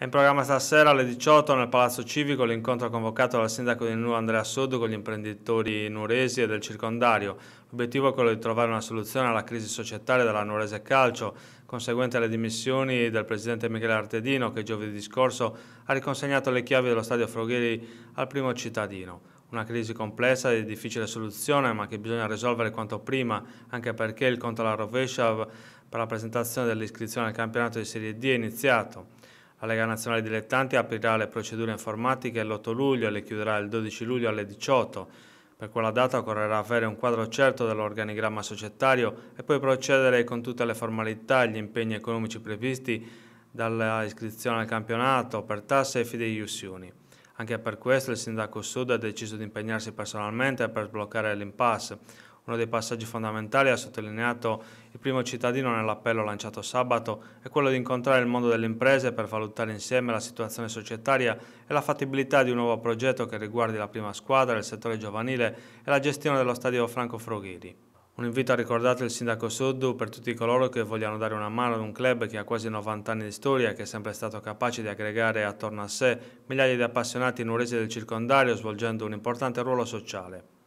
È in programma stasera alle 18 nel Palazzo Civico l'incontro convocato dal sindaco di Nuovo Andrea Sud con gli imprenditori nuresi e del circondario. L'obiettivo è quello di trovare una soluzione alla crisi societaria della Nuorese Calcio, conseguente alle dimissioni del presidente Michele Artedino che giovedì scorso ha riconsegnato le chiavi dello stadio Frogheri al primo cittadino. Una crisi complessa e di difficile soluzione ma che bisogna risolvere quanto prima, anche perché il conto alla rovescia per la presentazione dell'iscrizione al campionato di Serie D è iniziato. La Lega Nazionale Dilettanti aprirà le procedure informatiche l'8 luglio e le chiuderà il 12 luglio alle 18. Per quella data occorrerà avere un quadro certo dell'organigramma societario e poi procedere con tutte le formalità e gli impegni economici previsti dalla iscrizione al campionato per tasse e fideiussioni. Anche per questo il sindaco Sud ha deciso di impegnarsi personalmente per sbloccare l'impasse uno dei passaggi fondamentali, ha sottolineato il primo cittadino nell'appello lanciato sabato, è quello di incontrare il mondo delle imprese per valutare insieme la situazione societaria e la fattibilità di un nuovo progetto che riguardi la prima squadra, il settore giovanile e la gestione dello stadio Franco Froghiri. Un invito a ricordare il sindaco Soddu per tutti coloro che vogliano dare una mano ad un club che ha quasi 90 anni di storia e che è sempre stato capace di aggregare attorno a sé migliaia di appassionati nuresi del circondario svolgendo un importante ruolo sociale.